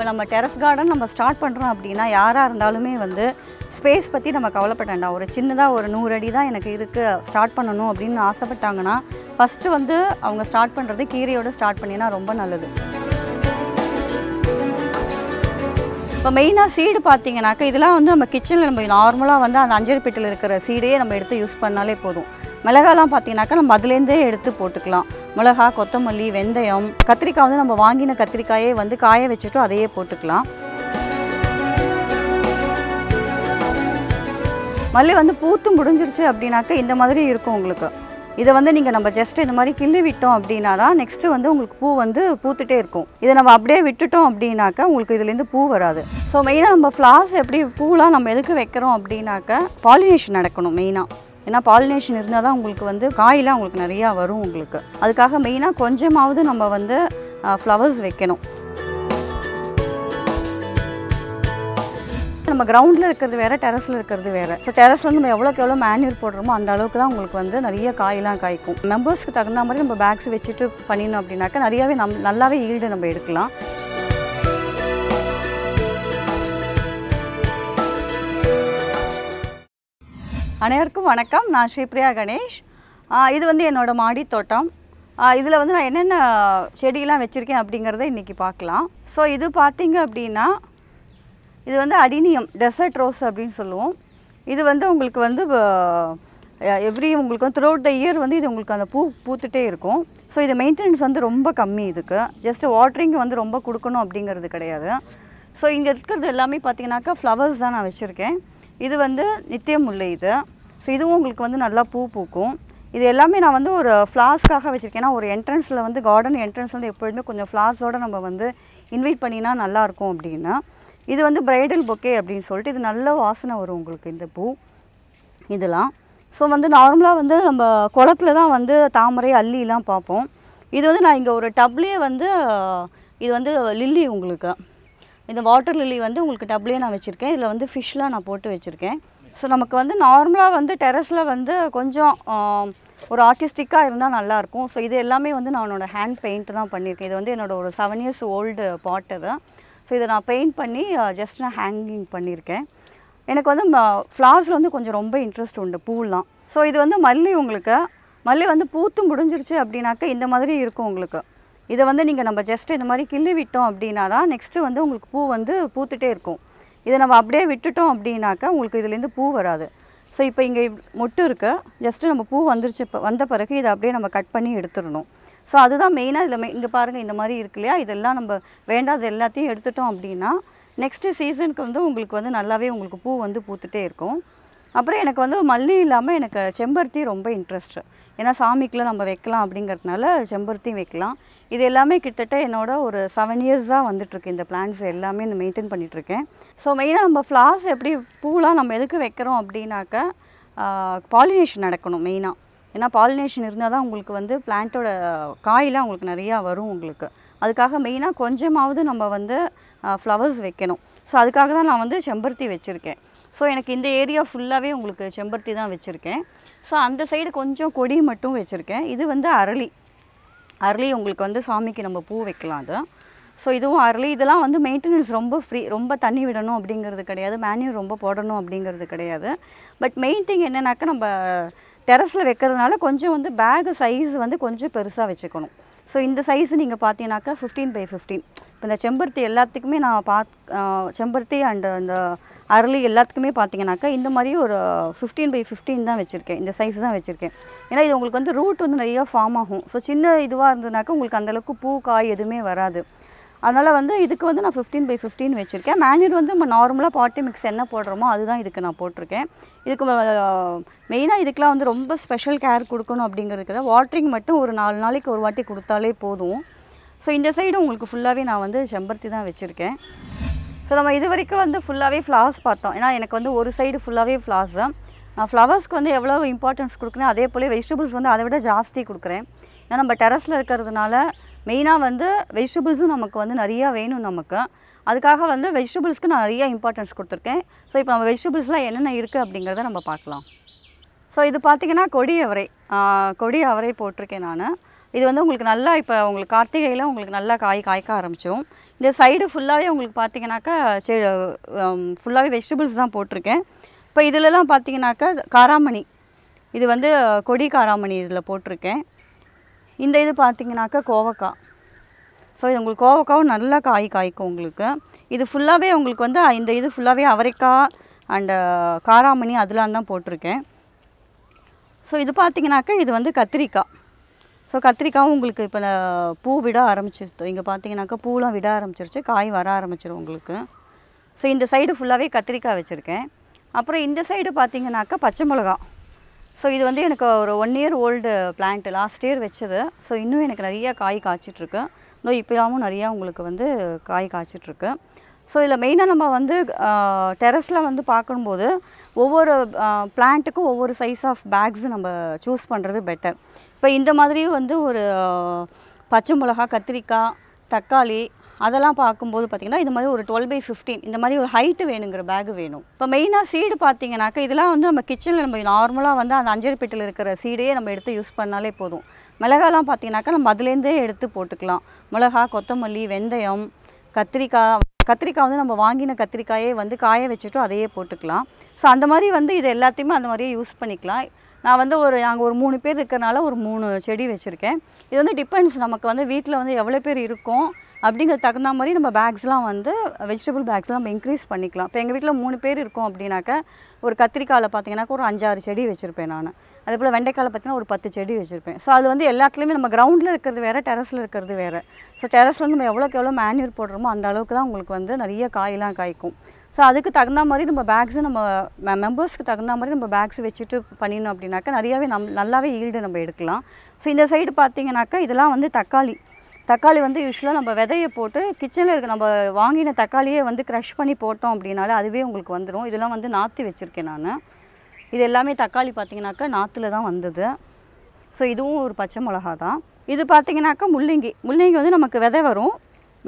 இப்போ நம்ம terrace garden நம்ம ஸ்டார்ட் பண்ணுறோம் அப்படின்னா யாராக இருந்தாலுமே வந்து ஸ்பேஸ் பற்றி நம்ம கவலைப்பட வேண்டாம் ஒரு சின்னதாக ஒரு நூறு அடி தான் எனக்கு இருக்குது ஸ்டார்ட் பண்ணணும் அப்படின்னு ஆசைப்பட்டாங்கன்னா ஃபஸ்ட்டு வந்து அவங்க ஸ்டார்ட் பண்ணுறது கீரையோடு ஸ்டார்ட் பண்ணினா ரொம்ப நல்லது இப்போ மெயினாக சீடு பார்த்தீங்கன்னாக்கா இதெல்லாம் வந்து நம்ம கிச்சனில் நம்ம நார்மலாக வந்து அந்த அஞ்சரி பெட்டில் இருக்கிற சீடையே நம்ம எடுத்து யூஸ் பண்ணாலே போதும் மிளகாலாம் பார்த்தீங்கன்னாக்கா நம்ம அதுலேருந்தே எடுத்து போட்டுக்கலாம் மிளகா கொத்தமல்லி வெந்தயம் கத்திரிக்காய் வந்து நம்ம வாங்கின கத்திரிக்காயே வந்து காய வச்சுட்டு அதையே போட்டுக்கலாம் மல்லி வந்து பூத்து முடிஞ்சிருச்சு அப்படின்னாக்கா இந்த மாதிரி இருக்கும் உங்களுக்கு இதை வந்து நீங்கள் நம்ம ஜஸ்ட் இந்த மாதிரி கிள்ளி விட்டோம் அப்படின்னா தான் நெக்ஸ்ட்டு வந்து உங்களுக்கு பூ வந்து பூத்துட்டே இருக்கும் இதை நம்ம அப்படியே விட்டுட்டோம் அப்படின்னாக்கா உங்களுக்கு இதுலேருந்து பூ வராது ஸோ மெயினாக நம்ம ஃப்ளார்ஸ் எப்படி பூலாம் நம்ம எதுக்கு வைக்கிறோம் அப்படின்னாக்கா பாலினேஷன் நடக்கணும் மெயினாக ஏன்னா பாலினேஷன் இருந்தால் தான் உங்களுக்கு வந்து காயெலாம் உங்களுக்கு நிறையா வரும் உங்களுக்கு அதுக்காக மெயினாக கொஞ்சமாவது நம்ம வந்து ஃப்ளவர்ஸ் வைக்கணும் நம்ம கிரவுண்டில் இருக்கிறது வேறு டெரஸில் இருக்கிறது வேறு ஸோ டெரஸில் நம்ம எவ்வளோக்கு எவ்வளோ மேன்யூர் போடுறோமோ அந்த அளவுக்கு தான் உங்களுக்கு வந்து நிறைய காயெலாம் காய்க்கும் மெம்பர்ஸ்க்கு தகுந்த மாதிரி நம்ம பேக்ஸ் வச்சுட்டு பண்ணினோம் அப்படின்னாக்கா நிறையாவே நம் நல்லாவே ஈல்டு நம்ம எடுக்கலாம் அனைவருக்கும் வணக்கம் நான் ஸ்ரீபிரியா கணேஷ் இது வந்து என்னோடய மாடி தோட்டம் இதில் வந்து நான் என்னென்ன செடியெலாம் வச்சுருக்கேன் அப்படிங்கிறத இன்றைக்கி பார்க்கலாம் ஸோ இது பார்த்திங்க அப்படின்னா இது வந்து அடினியம் டெசர்ட் ரோஸ் அப்படின்னு சொல்லுவோம் இது வந்து உங்களுக்கு வந்து எவ்ரி உங்களுக்கு வந்து த்ரூஅவுட் த இயர் வந்து இது உங்களுக்கு அந்த பூ பூத்துட்டே இருக்கும் ஸோ இது மெயின்டெனன்ஸ் வந்து ரொம்ப கம்மி இதுக்கு ஜஸ்ட் வாட்ரிங் வந்து ரொம்ப கொடுக்கணும் அப்படிங்கிறது கிடையாது ஸோ இங்கே இருக்கிறது எல்லாமே பார்த்தீங்கன்னாக்கா ஃப்ளவர்ஸ் தான் நான் வச்சுருக்கேன் இது வந்து நித்திய முல்லை இது ஸோ இதுவும் உங்களுக்கு வந்து நல்லா பூ பூக்கும் இது எல்லாமே நான் வந்து ஒரு ஃப்ளாஸ்க்காக வச்சுருக்கேன் ஒரு என்ட்ரன்ஸில் வந்து கார்டன் என்ட்ரன்ஸ் வந்து எப்பொழுதுமே கொஞ்சம் ஃப்ளார்ஸோடு நம்ம வந்து இன்வைட் பண்ணினா நல்லாயிருக்கும் அப்படின்னா இது வந்து பிரைடல் பொக்கே அப்படின்னு சொல்லிட்டு இது நல்ல வாசனை வரும் உங்களுக்கு இந்த பூ இதெல்லாம் ஸோ வந்து நார்மலாக வந்து நம்ம குளத்தில் தான் வந்து தாமரை அல்லிலாம் பார்ப்போம் இது வந்து நான் இங்கே ஒரு டப்லேயே வந்து இது வந்து லில்லி உங்களுக்கு இந்த வாட்டர் லில்லி வந்து உங்களுக்கு டப்ளே நான் வச்சுருக்கேன் இதில் வந்து ஃபிஷ்லாம் நான் போட்டு வச்சுருக்கேன் ஸோ நமக்கு வந்து நார்மலாக வந்து டெரஸில் வந்து கொஞ்சம் ஒரு ஆர்டிஸ்டிக்காக இருந்தால் நல்லாயிருக்கும் ஸோ இது எல்லாமே வந்து நான் என்னோடய ஹேண்ட் பெயிண்ட் தான் பண்ணியிருக்கேன் இது வந்து என்னோடய ஒரு செவன் இயர்ஸ் ஓல்டு பாட்டு தான் ஸோ இதை நான் பெயிண்ட் பண்ணி ஜஸ்ட் நான் ஹேங்கிங் பண்ணியிருக்கேன் எனக்கு வந்து ஃப்ளார்ஸில் வந்து கொஞ்சம் ரொம்ப இன்ட்ரெஸ்ட் உண்டு பூலாம் ஸோ இது வந்து மல்லி உங்களுக்கு மல்லி வந்து பூத்து முடிஞ்சிருச்சு அப்படின்னாக்கா இந்த மாதிரி இருக்கும் உங்களுக்கு இதை வந்து நீங்கள் நம்ம ஜஸ்ட் இந்த மாதிரி கிள்ளி விட்டோம் அப்படின்னா தான் நெக்ஸ்ட்டு வந்து உங்களுக்கு பூ வந்து பூத்துட்டே இருக்கும் இதை நம்ம அப்படியே விட்டுட்டோம் அப்படின்னாக்கா உங்களுக்கு இதுலேருந்து பூ வராது ஸோ இப்போ இங்கே மொட்டு இருக்க ஜஸ்ட்டு நம்ம பூ வந்துருச்சு இப்போ வந்த பிறகு இதை அப்படியே நம்ம கட் பண்ணி எடுத்துடணும் ஸோ அதுதான் மெயினாக இதில் மெ இங்கே பாருங்கள் இந்த மாதிரி இருக்கு இல்லையா இதெல்லாம் நம்ம வேண்டாத எல்லாத்தையும் எடுத்துட்டோம் அப்படின்னா நெக்ஸ்ட்டு சீசனுக்கு வந்து உங்களுக்கு வந்து நல்லாவே உங்களுக்கு பூ வந்து பூத்துட்டே இருக்கும் அப்புறம் எனக்கு வந்து மல்லி இல்லாமல் எனக்கு செம்பருத்தி ரொம்ப இன்ட்ரெஸ்ட்டு ஏன்னா சாமிக்கெலாம் நம்ம வைக்கலாம் அப்படிங்கிறதுனால செம்பருத்தியும் வைக்கலாம் இது எல்லாமே கிட்டத்தட்ட என்னோட ஒரு செவன் இயர்ஸாக வந்துட்டுருக்கு இந்த பிளான்ஸ் எல்லாமே இந்த மெயின்டைன் பண்ணிகிட்ருக்கேன் ஸோ மெயினாக நம்ம ஃப்ளார்ஸ் எப்படி பூலாம் நம்ம எதுக்கு வைக்கிறோம் அப்படின்னாக்க பாலினேஷன் நடக்கணும் மெயினாக ஏன்னா பாலினேஷன் இருந்தால் தான் உங்களுக்கு வந்து பிளான்ட்டோட காயெலாம் உங்களுக்கு நிறையா வரும் உங்களுக்கு அதுக்காக மெயினாக கொஞ்சமாவது நம்ம வந்து ஃப்ளவர்ஸ் வைக்கணும் ஸோ அதுக்காக தான் நான் வந்து செம்பருத்தி வச்சுருக்கேன் ஸோ எனக்கு இந்த ஏரியா ஃபுல்லாகவே உங்களுக்கு செம்பருத்தி தான் வச்சுருக்கேன் ஸோ அந்த சைடு கொஞ்சம் கொடி மட்டும் வச்சுருக்கேன் இது வந்து அரளி அரளி உங்களுக்கு வந்து சாமிக்கு நம்ம பூ வைக்கலாம் அது ஸோ இதுவும் அரளி இதெல்லாம் வந்து மெயின்டெனன்ஸ் ரொம்ப ஃப்ரீ ரொம்ப தண்ணி விடணும் அப்படிங்கிறது கிடையாது மேன்யூர் ரொம்ப போடணும் அப்படிங்கிறது கிடையாது பட் மெயின் திங் என்னென்னாக்கா நம்ம டெரஸில் வைக்கிறதுனால கொஞ்சம் வந்து பேகு சைஸ் வந்து கொஞ்சம் பெருசாக வச்சுக்கணும் ஸோ இந்த சைஸ் நீங்கள் பார்த்தீங்கன்னாக்கா ஃபிஃப்டீன் பை ஃபிஃப்டீன் இப்போ இந்த செம்பருத்தி எல்லாத்துக்குமே நான் பா செம்பருத்தி அண்டு இந்த அரளி எல்லாத்துக்குமே பார்த்தீங்கன்னாக்கா இந்த மாதிரி ஒரு ஃபிஃப்டீன் பை ஃபிஃப்டீன் தான் வச்சுருக்கேன் இந்த சைஸ் தான் வச்சுருக்கேன் ஏன்னா இது உங்களுக்கு வந்து ரூட் வந்து நிறையா ஃபார்ம் ஆகும் ஸோ சின்ன இதுவாக இருந்ததுனாக்கா உங்களுக்கு அந்தளவுக்கு பூ காய் எதுவுமே வராது அதனால் வந்து இதுக்கு வந்து நான் ஃபிஃப்டீன் பை ஃபிஃப்டீன் வச்சுருக்கேன் மேனியூர் வந்து நம்ம நார்மலாக பாட்டி மிக்ஸ் என்ன போடுறோமோ அதுதான் இதுக்கு நான் போட்டிருக்கேன் இதுக்கு மெயினாக இதுக்கெலாம் வந்து ரொம்ப ஸ்பெஷல் கேர் கொடுக்கணும் அப்படிங்கிறதுக்கு தான் வாட்ரிங் மட்டும் ஒரு நாலு நாளைக்கு ஒரு வாட்டி கொடுத்தாலே போதும் ஸோ இந்த சைடு உங்களுக்கு ஃபுல்லாகவே நான் வந்து செம்பருத்தி தான் வச்சுருக்கேன் ஸோ நம்ம இது வரைக்கும் வந்து ஃபுல்லாகவே ஃப்ளார்ஸ் பார்த்தோம் ஏன்னா எனக்கு வந்து ஒரு சைடு ஃபுல்லாகவே ஃப்ளார்ஸ் தான் நான் ஃப்ளவர்ஸ்க்கு வந்து எவ்வளோ இம்பார்ட்டன்ஸ் கொடுக்குறேன் அதே போல் வெஜிடபிள்ஸ் வந்து அதை விட ஜாஸ்தி கொடுக்குறேன் ஏன்னா நம்ம டெரஸில் இருக்கிறதுனால மெயினாக வந்து வெஜிடபிள்ஸும் நமக்கு வந்து நிறையா வேணும் நமக்கு அதுக்காக வந்து வெஜிடபிள்ஸ்க்கு நான் நிறையா இம்பார்ட்டன்ஸ் கொடுத்துருக்கேன் ஸோ இப்போ நம்ம வெஜிடபிள்ஸ்லாம் என்னென்ன இருக்குது அப்படிங்கிறத நம்ம பார்க்கலாம் ஸோ இது பார்த்திங்கன்னா கொடி அவரை கொடி அவரை போட்டிருக்கேன் நான் இது வந்து உங்களுக்கு நல்லா இப்போ உங்களுக்கு கார்த்திகையில் உங்களுக்கு நல்லா காய் காய்க்க ஆரம்பித்தோம் இந்த சைடு ஃபுல்லாகவே உங்களுக்கு பார்த்தீங்கன்னாக்கா செ ஃபுல்லாகவே வெஜிடபிள்ஸ் தான் போட்டிருக்கேன் இப்போ இதிலலாம் பார்த்தீங்கன்னாக்கா காராமணி இது வந்து கொடி காராமணி இதில் போட்டிருக்கேன் இந்த இது பார்த்திங்கனாக்கா கோவக்காய் ஸோ இது உங்களுக்கு கோவக்காவும் நல்லா காய் காய்க்கும் உங்களுக்கு இது ஃபுல்லாகவே உங்களுக்கு வந்து இந்த இது ஃபுல்லாகவே அவரைக்காய் அண்டு காராமணி அதெலாம் தான் போட்டிருக்கேன் ஸோ இது பார்த்திங்கனாக்கா இது வந்து கத்திரிக்காய் ஸோ கத்திரிக்காயும் உங்களுக்கு இப்போ பூ விட ஆரம்பிச்சிருச்சு இங்கே பார்த்தீங்கன்னாக்கா பூலாம் விட ஆரம்பிச்சிருச்சு காய் வர ஆரம்பிச்சிடும் உங்களுக்கு ஸோ இந்த சைடு ஃபுல்லாகவே கத்திரிக்காய் வச்சுருக்கேன் அப்புறம் இந்த சைடு பார்த்திங்கனாக்கா பச்சை மிளகாய் ஸோ இது வந்து எனக்கு ஒரு one year old plant last year வச்சது ஸோ இன்னும் எனக்கு நிறையா காய் காய்ச்சிட்ருக்கு இதோ இப்போயாவும் நிறையா உங்களுக்கு வந்து காய் காய்ச்சிட்ருக்கு ஸோ இதில் மெயினாக நம்ம வந்து டெரஸில் வந்து பார்க்கும்போது ஒவ்வொரு பிளான்ட்டுக்கும் ஒவ்வொரு சைஸ் ஆஃப் பேக்ஸ் நம்ம சூஸ் பண்ணுறது பெட்டர் இப்போ இந்த மாதிரி வந்து ஒரு பச்சை மிளகா கத்திரிக்காய் தக்காளி அதெல்லாம் பார்க்கும்போது பார்த்திங்கன்னா இது மாதிரி ஒரு டுவெல் பை ஃபிஃப்டீன் இந்த மாதிரி ஒரு ஹைட்டு வேணுங்கிற பேக் வேணும் இப்போ மெயினாக சீடு பார்த்தீங்கன்னாக்கா இதெல்லாம் வந்து நம்ம கிச்சனில் நம்ம நார்மலாக வந்து அந்த அஞ்சரி பெட்டில் இருக்கிற சீடையே நம்ம எடுத்து யூஸ் பண்ணாலே போதும் மிளகாலாம் பார்த்தீங்கன்னாக்கா நம்ம அதுலேருந்தே எடுத்து போட்டுக்கலாம் மிளகா கொத்தமல்லி வெந்தயம் கத்திரிக்காய் கத்திரிக்காய் வந்து நம்ம வாங்கின கத்திரிக்காயே வந்து காய வச்சுட்டு அதையே போட்டுக்கலாம் ஸோ அந்த மாதிரி வந்து இது எல்லாத்தையுமே அந்த மாதிரியே யூஸ் பண்ணிக்கலாம் நான் வந்து ஒரு நாங்கள் ஒரு மூணு பேர் இருக்கிறனால ஒரு மூணு செடி வச்சுருக்கேன் இது வந்து டிபெண்ட்ஸ் நமக்கு வந்து வீட்டில் வந்து எவ்வளோ பேர் இருக்கும் அப்படிங்கிற தகுந்த மாதிரி நம்ம பேக்ஸ்லாம் வந்து வெஜிடபிள் பேக்ஸ்லாம் நம்ம இன்க்ரீஸ் பண்ணிக்கலாம் இப்போ எங்கள் வீட்டில் மூணு பேர் இருக்கோம் அப்படின்னாக்கா ஒரு கத்திரிக்காயில் பார்த்தீங்கன்னாக்கா ஒரு அஞ்சாறு செடி வச்சுருப்பேன் நான் அதே போல் வெண்டைக்காயில் பார்த்தீங்கன்னா ஒரு பத்து செடி வச்சுருப்பேன் ஸோ அது வந்து எல்லாத்துலேயுமே நம்ம கிரவுண்டில் இருக்கிறது வேறு டெரஸில் இருக்கிறது வேறு ஸோ டெரஸில் நம்ம எவ்வளோக்கு எவ்வளோ மேன்யூர் போடுறோமோ அந்த அளவுக்கு தான் உங்களுக்கு வந்து நிறைய காயெலாம் காய்க்கும் ஸோ அதுக்கு தகுந்த மாதிரி நம்ம பேக்ஸு நம்ம மெம்பர்ஸ்க்கு தகுந்த மாதிரி நம்ம பேக்ஸ் வச்சுட்டு பண்ணினோம் அப்படின்னாக்கா நிறையாவே நம் நல்லாவே ஈல்டு நம்ம எடுக்கலாம் ஸோ இந்த சைடு பார்த்தீங்கன்னாக்கா இதெல்லாம் வந்து தக்காளி தக்காளி வந்து யூஸ்வலாக நம்ம விதையை போட்டு கிச்சனில் இருக்க நம்ம வாங்கின தக்காளியே வந்து க்ரஷ் பண்ணி போட்டோம் அப்படின்னாலே அதுவே உங்களுக்கு வந்துடும் இதெல்லாம் வந்து நாற்று வச்சுருக்கேன் நான் இது எல்லாமே தக்காளி பார்த்திங்கனாக்கா நாற்றுல தான் வந்தது ஸோ இதுவும் ஒரு பச்சை மிளகா தான் இது பார்த்திங்கனாக்கா முள்ளங்கி முள்ளங்கி வந்து நமக்கு விதை வரும்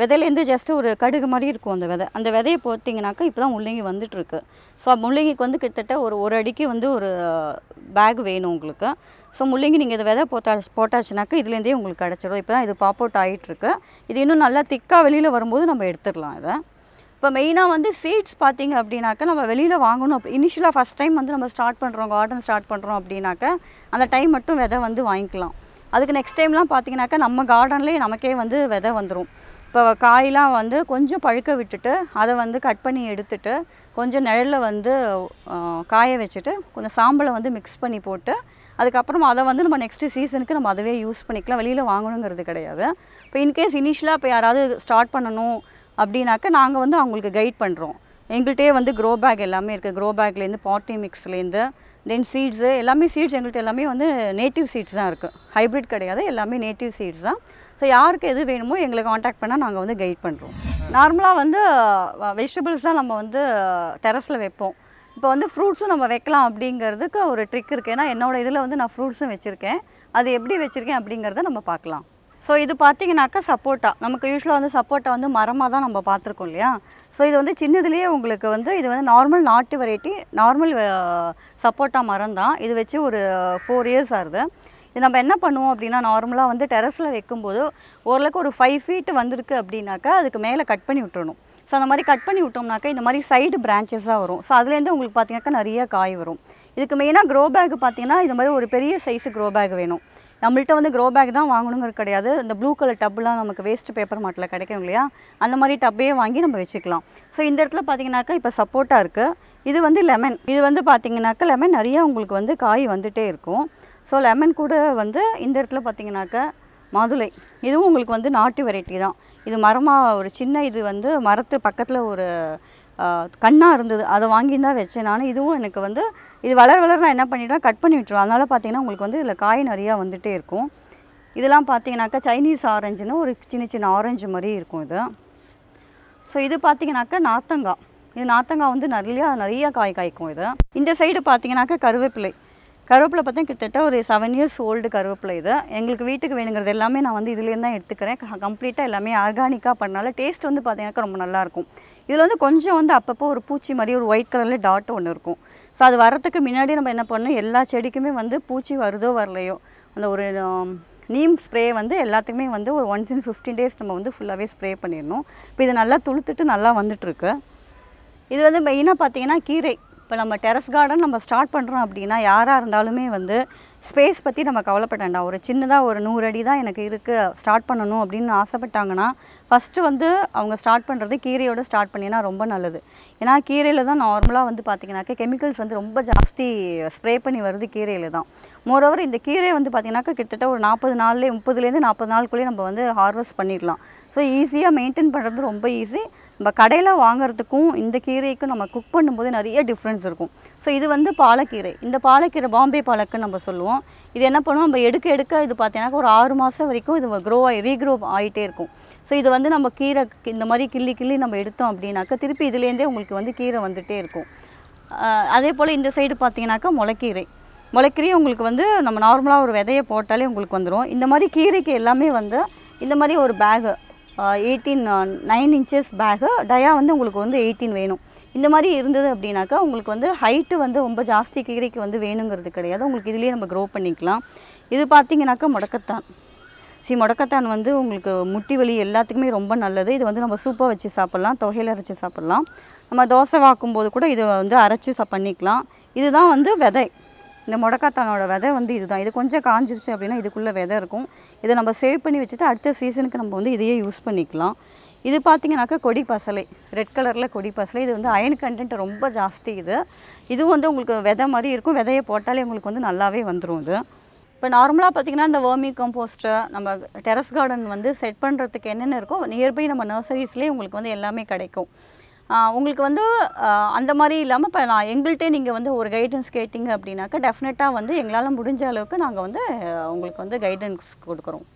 விதையிலேருந்து ஜஸ்ட்டு ஒரு கடுகு மாதிரி இருக்கும் அந்த விதை அந்த விதையை போத்திங்கனாக்கா இப்போ தான் முள்ளங்கி வந்துட்டுருக்கு ஸோ முள்ளங்கிக்கு வந்து கிட்டத்தட்ட ஒரு ஒரு அடிக்கு வந்து ஒரு பேக் வேணும் உங்களுக்கு ஸோ முள்ளங்கி நீங்கள் இந்த விதை போட்டா போட்டாச்சுனாக்கா இதுலேருந்தே உங்களுக்கு கிடச்சிடும் இப்போ தான் இது பாப் அவுட் ஆகிட்டுருக்கு இது இன்னும் நல்லா திக்காக வெளியில் வரும்போது நம்ம எடுத்துடலாம் இதை இப்போ மெயினாக வந்து சீட்ஸ் பார்த்தீங்க அப்படின்னாக்கா நம்ம வெளியில் வாங்கணும் அப்படி இனிஷியலாக ஃபஸ்ட் டைம் வந்து நம்ம ஸ்டார்ட் பண்ணுறோம் கார்டன் ஸ்டார்ட் பண்ணுறோம் அப்படின்னாக்கா அந்த டைம் மட்டும் விதை வந்து வாங்கிக்கலாம் அதுக்கு நெக்ஸ்ட் டைம்லாம் பார்த்தீங்கன்னாக்கா நம்ம கார்டன்லேயே நமக்கே வந்து விதை வந்துடும் இப்போ காயெலாம் வந்து கொஞ்சம் பழுக்க விட்டுட்டு அதை வந்து கட் பண்ணி எடுத்துட்டு கொஞ்சம் நிழலில் வந்து காய வச்சுட்டு கொஞ்சம் சாம்பலை வந்து மிக்ஸ் பண்ணி போட்டு அதுக்கப்புறம் அதை வந்து நம்ம நெக்ஸ்ட்டு சீசனுக்கு நம்ம அதுவே யூஸ் பண்ணிக்கலாம் வெளியில் வாங்கணுங்கிறது கிடையாது இப்போ இன்கேஸ் இனிஷியலாக இப்போ யாராவது ஸ்டார்ட் பண்ணணும் அப்படின்னாக்க நாங்கள் வந்து அவங்களுக்கு கைட் பண்ணுறோம் எங்கள்கிட்டயே வந்து க்ரோ பேக் எல்லாமே இருக்குது க்ரோ பேக்லேருந்து பாட்டி மிக்ஸ்லேருந்து தென் சீட்ஸு எல்லாமே சீட்ஸ் எங்கள்கிட்ட எல்லாமே வந்து நேட்டிவ் சீட்ஸ் தான் இருக்குது ஹைப்ரிட் கிடையாது எல்லாமே நேட்டிவ் சீட்ஸ் தான் ஸோ யாருக்கு எது வேணுமோ எங்களை காண்டாக்ட் பண்ணால் நாங்கள் வந்து கைட் பண்ணுறோம் நார்மலாக வந்து வெஜிடபிள்ஸ் தான் நம்ம வந்து டெரஸில் வைப்போம் இப்போ வந்து ஃப்ரூட்ஸும் நம்ம வைக்கலாம் அப்படிங்கிறதுக்கு ஒரு ட்ரிக் இருக்குது ஏன்னா என்னோடய இதில் வந்து நான் ஃப்ரூட்ஸும் வச்சுருக்கேன் அது எப்படி வச்சுருக்கேன் அப்படிங்கிறத நம்ம பார்க்கலாம் ஸோ இது பார்த்தீங்கன்னாக்கா சப்போட்டா நமக்கு யூஸ்வலாக வந்து சப்போட்டா வந்து மரமாக தான் நம்ம பார்த்துருக்கோம் இல்லையா ஸோ இது வந்து சின்னதுலேயே உங்களுக்கு வந்து இது வந்து நார்மல் நாட்டு வெரைட்டி நார்மல் சப்போட்டா மரம் தான் இது வச்சு ஒரு ஃபோர் இயர்ஸ் ஆகுது இது நம்ம என்ன பண்ணுவோம் அப்படின்னா நார்மலாக வந்து டெரஸில் வைக்கும்போது ஓரளவுக்கு ஒரு ஃபைவ் ஃபீட் வந்திருக்கு அப்படின்னாக்கா அதுக்கு மேலே கட் பண்ணி விட்டுறணும் ஸோ அந்த மாதிரி கட் பண்ணி விட்டோம்னாக்கா இந்த மாதிரி சைடு பிரான்ச்சஸாக வரும் ஸோ அதுலேருந்து உங்களுக்கு பார்த்தீங்கன்னாக்கா நிறைய காய் வரும் இதுக்கு மெயினாக க்ரோ பேக் பார்த்தீங்கன்னா இந்த மாதிரி ஒரு பெரிய சைஸு க்ரோ பேக் வேணும் நம்மள்கிட்ட வந்து க்ரோ பேக் தான் வாங்கணுங்கிறது கிடையாது இந்த ப்ளூ கலர் டப்புலாம் நமக்கு வேஸ்ட் பேப்பர் மாட்டில் கிடைக்கும் இல்லையா அந்த மாதிரி டப்பையே வாங்கி நம்ம வச்சுக்கலாம் ஸோ இந்த இடத்துல பார்த்தீங்கன்னாக்கா இப்போ சப்போட்டாக இருக்குது இது வந்து லெமன் இது வந்து பார்த்தீங்கன்னாக்கா லெமன் நிறையா உங்களுக்கு வந்து காய் வந்துகிட்டே இருக்கும் ஸோ லெமன் கூட வந்து இந்த இடத்துல பார்த்தீங்கன்னாக்கா மதுளை இதுவும் உங்களுக்கு வந்து நாட்டு வெரைட்டி தான் இது மரமாக ஒரு சின்ன இது வந்து மரத்து பக்கத்தில் ஒரு கண்ணாக இருந்தது அதை வாங்கி தான் வச்சேன் நான் இதுவும் எனக்கு வந்து இது வளர வளர நான் என்ன பண்ணிவிட்டேன் கட் பண்ணி விட்டுருவேன் அதனால் பார்த்தீங்கன்னா உங்களுக்கு வந்து இதில் காய் நிறையா வந்துகிட்டே இருக்கும் இதெல்லாம் பார்த்தீங்கன்னாக்கா சைனீஸ் ஆரஞ்சுன்னு ஒரு சின்ன சின்ன ஆரஞ்சு மாதிரி இருக்கும் இது ஸோ இது பார்த்தீங்கன்னாக்கா நாத்தங்காய் இது நாத்தங்காய் வந்து நிறையா நிறையா காய் காய்க்கும் இது இந்த சைடு பார்த்தீங்கன்னாக்கா கருவேப்பிலை கருவேப்பிலை பார்த்தா கிட்டத்தட்ட ஒரு செவன் இயர்ஸ் ஓல்டு கருவேப்பிலை இது எங்களுக்கு வீட்டுக்கு வேணுங்கிறது எல்லாமே நான் வந்து இதுலேருந்து தான் எடுத்துக்கிறேன் கம்ப்ளீட்டாக எல்லாமே ஆர்கானிக்காக பண்ணால டேஸ்ட் வந்து பார்த்தீங்கன்னா ரொம்ப நல்லாயிருக்கும் இதில் வந்து கொஞ்சம் வந்து அப்பப்போ ஒரு பூச்சி மாதிரி ஒரு ஒயிட் கலரில் டாட் ஒன்று இருக்கும் ஸோ அது வரத்துக்கு முன்னாடி நம்ம என்ன பண்ணணும் எல்லா செடிக்குமே வந்து பூச்சி வருதோ வரலையோ அந்த ஒரு நீம் ஸ்ப்ரே வந்து எல்லாத்துக்குமே வந்து ஒரு ஒன்ஸ் இன் ஃபிஃப்டீன் டேஸ் நம்ம வந்து ஃபுல்லாகவே ஸ்ப்ரே பண்ணிடணும் இப்போ இது நல்லா துளுத்துட்டு நல்லா வந்துட்டுருக்கு இது வந்து மெயினாக பார்த்தீங்கன்னா கீரை இப்போ நம்ம டெரஸ் கார்டன் நம்ம ஸ்டார்ட் பண்ணுறோம் அப்படின்னா யாராக இருந்தாலுமே வந்து ஸ்பேஸ் பற்றி நம்ம வேண்டாம் ஒரு சின்னதாக ஒரு நூறு அடி தான் எனக்கு இருக்குது ஸ்டார்ட் பண்ணணும் அப்படின்னு ஆசைப்பட்டாங்கன்னா ஃபஸ்ட்டு வந்து அவங்க ஸ்டார்ட் பண்ணுறது கீரையோடு ஸ்டார்ட் பண்ணினா ரொம்ப நல்லது ஏன்னா கீரையில் தான் நார்மலாக வந்து பார்த்திங்கனாக்கா கெமிக்கல்ஸ் வந்து ரொம்ப ஜாஸ்தி ஸ்ப்ரே பண்ணி வருது கீரையில் தான் மோரோவர் இந்த கீரை வந்து பார்த்திங்கனாக்கா கிட்டத்தட்ட ஒரு நாற்பது நாள்லேயே முப்பதுலேருந்து நாற்பது நாளுக்குள்ளேயே நம்ம வந்து ஹார்வெஸ்ட் பண்ணிடலாம் ஸோ ஈஸியாக மெயின்டைன் பண்ணுறது ரொம்ப ஈஸி நம்ம கடையில் வாங்குறதுக்கும் இந்த கீரைக்கும் நம்ம குக் பண்ணும்போது நிறைய டிஃப்ரென்ஸ் இருக்கும் ஸோ இது வந்து பாலக்கீரை இந்த பாலக்கீரை பாம்பே பாலக்குன்னு நம்ம சொல்லுவோம் இருக்கும் இது என்ன பண்ணுவோம் நம்ம எடுக்க எடுக்க இது பார்த்தீங்கன்னா ஒரு ஆறு மாதம் வரைக்கும் இது க்ரோ ஆகி ரீக்ரோ ஆகிட்டே இருக்கும் ஸோ இது வந்து நம்ம கீரை இந்த மாதிரி கிள்ளி கிள்ளி நம்ம எடுத்தோம் அப்படின்னாக்கா திருப்பி இதுலேருந்தே உங்களுக்கு வந்து கீரை வந்துகிட்டே இருக்கும் அதே போல் இந்த சைடு பார்த்தீங்கனாக்கா முளைக்கீரை முளைக்கீரையும் உங்களுக்கு வந்து நம்ம நார்மலாக ஒரு விதையை போட்டாலே உங்களுக்கு வந்துடும் இந்த மாதிரி கீரைக்கு எல்லாமே வந்து இந்த மாதிரி ஒரு bag eighteen nine inches bag dia வந்து உங்களுக்கு வந்து எயிட்டீன் வேணும் இந்த மாதிரி இருந்தது அப்படின்னாக்கா உங்களுக்கு வந்து ஹைட்டு வந்து ரொம்ப ஜாஸ்தி கீரைக்கு வந்து வேணுங்கிறது கிடையாது உங்களுக்கு இதுலேயே நம்ம க்ரோ பண்ணிக்கலாம் இது பார்த்திங்கனாக்கா முடக்கத்தான் சி முடக்கத்தான் வந்து உங்களுக்கு முட்டி வலி எல்லாத்துக்குமே ரொம்ப நல்லது இது வந்து நம்ம சூப்பாக வச்சு சாப்பிட்லாம் தொகையில் அரைச்சி சாப்பிட்லாம் நம்ம தோசை வாக்கும்போது கூட இதை வந்து அரைச்சி ச பண்ணிக்கலாம் இதுதான் வந்து விதை இந்த முடக்காத்தானோட விதை வந்து இதுதான் இது கொஞ்சம் காஞ்சிருச்சு அப்படின்னா இதுக்குள்ளே விதை இருக்கும் இதை நம்ம சேவ் பண்ணி வச்சுட்டு அடுத்த சீசனுக்கு நம்ம வந்து இதையே யூஸ் பண்ணிக்கலாம் இது பார்த்தீங்கன்னாக்கா கொடி பசலை ரெட் கலரில் கொடி பசலை இது வந்து அயன் கண்டென்ட் ரொம்ப ஜாஸ்தி இது இதுவும் வந்து உங்களுக்கு விதை மாதிரி இருக்கும் விதையை போட்டாலே உங்களுக்கு வந்து நல்லாவே வந்துடும் இது இப்போ நார்மலாக பார்த்திங்கன்னா இந்த வேர்மி கம்போஸ்ட்டு நம்ம டெரஸ் கார்டன் வந்து செட் பண்ணுறதுக்கு என்னென்ன இருக்கோ நியர்பை நம்ம நர்சரிஸ்லேயே உங்களுக்கு வந்து எல்லாமே கிடைக்கும் உங்களுக்கு வந்து அந்த மாதிரி இல்லாமல் இப்போ நான் எங்கள்கிட்டே நீங்கள் வந்து ஒரு கைடன்ஸ் கேட்டிங்க அப்படின்னாக்கா டெஃபினட்டாக வந்து எங்களால் முடிஞ்ச அளவுக்கு நாங்கள் வந்து உங்களுக்கு வந்து கைடன்ஸ் கொடுக்குறோம்